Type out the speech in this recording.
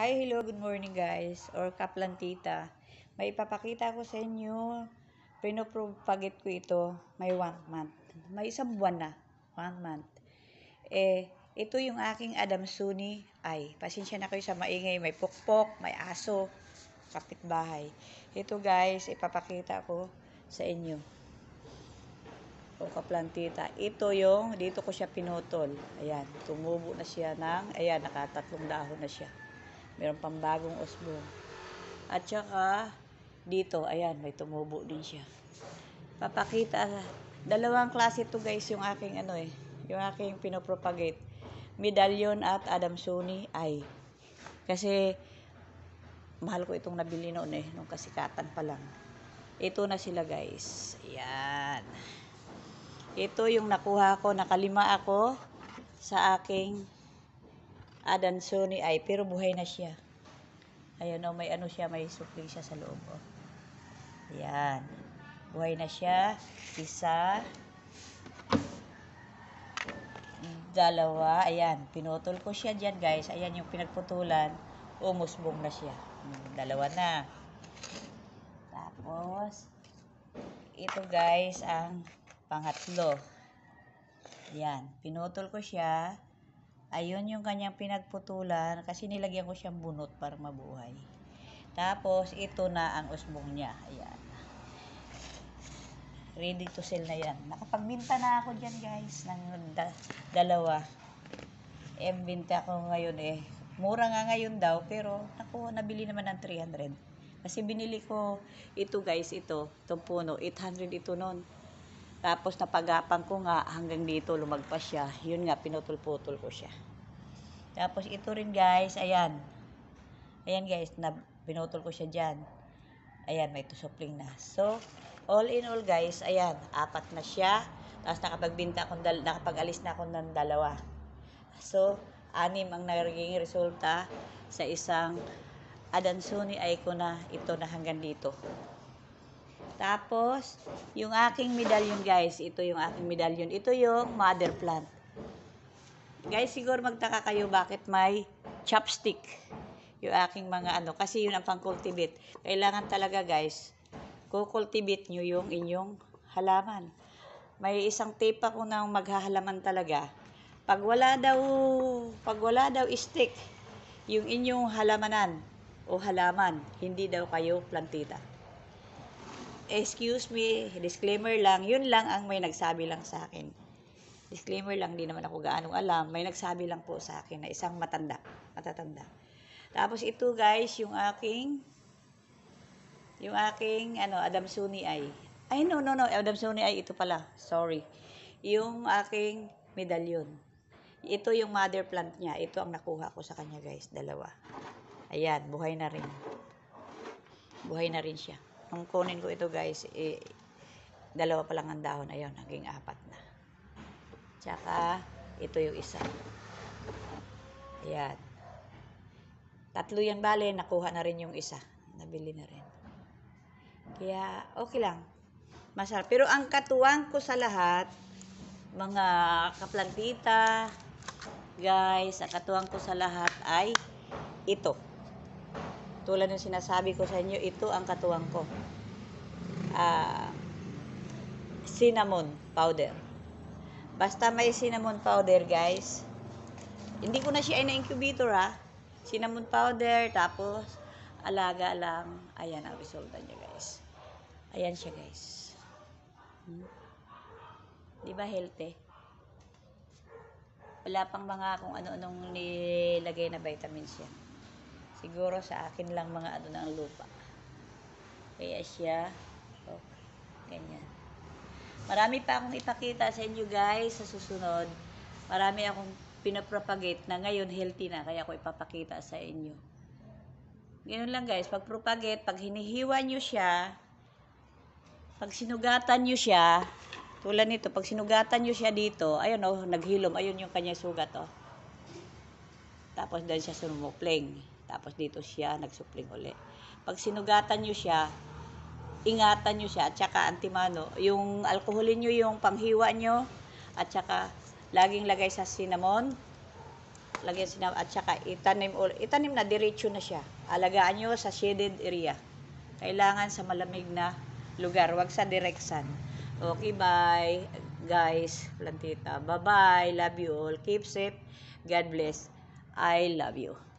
Hi, hello, good morning guys, or kaplantita. May ipapakita ko sa inyo, pinopropagate ko ito, may one month. May isang buwan na, one month. Eh, ito yung aking Adam Adamsuni ay. Pasensya na kayo sa maingay, may pokpok, may aso, kapitbahay. Ito guys, ipapakita ko sa inyo. O kaplantita. Ito yung, dito ko siya pinutol. Ayan, tumubo na siya ng, ayan, nakatatlong dahon na siya. Meron pang bagong osbong. At saka, dito, ayan, may tumubo din siya. Papakita, dalawang klase to guys yung aking ano eh, yung aking pinopropagate. Medallion at Adamsoni ay. Kasi, mahal ko itong nabili noon eh, nung kasikatan pa lang. Ito na sila guys. Ayan. Ito yung nakuha ko, nakalima ako sa aking Adan Sony ay pero buhay na siya. Ayun oh, may ano siya, may supli siya sa loob oh. Ayan. Buhay na siya. Isa. Dalawa. Ayan. Pinutol ko siya dyan, guys. Ayan yung pinagputulan. Umusbong na siya. Hmm, dalawa na. Tapos, ito guys, ang pangatlo. Ayan. Pinutol ko siya. Ayun yung kanyang pinagputulan kasi nilagyan ko siyang bunot para mabuhay. Tapos, ito na ang usbong niya. Ayan. Ready to sell na yan. Nakapagbinta na ako dyan guys ng da dalawa. Eh, binta ako ngayon eh. Mura nga ngayon daw pero naku, nabili naman ng 300. Kasi binili ko ito guys, ito, itong puno, 800 ito noon. Tapos napagapan ko nga hanggang dito lumagpas siya. Yun nga, pinutol-putol ko siya. Tapos ito rin guys, ayan. Ayan guys, na, pinutol ko siya dyan. Ayan, may tusopling na. So, all in all guys, ayan, apat na siya. Tapos nakapagbinta akong, dal nakapag-alis na ako ng dalawa. So, anim ang naging resulta sa isang adansuni icon ito na hanggang dito. Tapos, yung aking medallion guys, ito yung aking medallion. Ito yung mother plant. Guys, siguro magtaka kayo bakit may chopstick yung aking mga ano. Kasi yun ang pang-cultivate. Kailangan talaga guys, kukultivate nyo yung inyong halaman. May isang tipa ako na maghahalaman talaga. Pag wala daw, pag wala daw stick, yung inyong halamanan o halaman, hindi daw kayo plantita excuse me, disclaimer lang, yun lang ang may nagsabi lang sa akin. Disclaimer lang, di naman ako gaano alam. May nagsabi lang po sa akin na isang matanda, matatanda. Tapos ito guys, yung aking yung aking ano, Adam Suni ay. Ay no no no, Adam Suni ay ito pala. Sorry. Yung aking medallion. Ito yung mother plant niya. Ito ang nakuha ko sa kanya guys, dalawa. Ayan, buhay na rin. Buhay na rin siya nung kunin ko ito guys, eh, dalawa pa lang ang dahon. Ayun, naging apat na. Tsaka, ito yung isa. Ayan. Tatlo yan bale, nakuha na rin yung isa. Nabili na rin. Kaya, okay lang. Masarap. Pero ang katuwang ko sa lahat, mga kaplantita, guys, ang katuwang ko sa lahat ay ito. Tulad ng sinasabi ko sa inyo, ito ang katuwang ko. Uh, cinnamon powder. Basta may cinnamon powder, guys. Hindi ko na siya ay na-incubator, ha. Cinnamon powder, tapos alaga lang. Ayan ang resulta niya, guys. Ayan siya, guys. Hmm? Di ba healthy? Wala pang mga kung ano-anong nilagay na vitamins yan. Siguro sa akin lang mga ano ng lupa. Kaya siya, oh, ganyan. Marami pa akong ipakita sa inyo guys sa susunod. Marami akong pinapropagate na ngayon healthy na kaya ko ipapakita sa inyo. ganyan lang guys, pag propagate, pag hinihiwa nyo siya, pag sinugatan nyo siya, tulad nito, pag sinugatan nyo siya dito, ayun oh, naghilom, ayun yung kanya sugat oh. Tapos doon siya sumupling. Tapos dito siya nagsupling uli. Pag sinugatan nyo siya, ingatan nyo siya at saka antimano. Yung alkoholin nyo yung panghiwa nyo at saka laging lagay sa cinnamon. Lagay sa cinnamon at saka itanim, itanim na diretsyo na siya. Alagaan nyo sa shaded area. Kailangan sa malamig na lugar. wag sa direct Okay, bye guys. Plantita. Bye-bye. Love you all. Keep safe. God bless. I love you.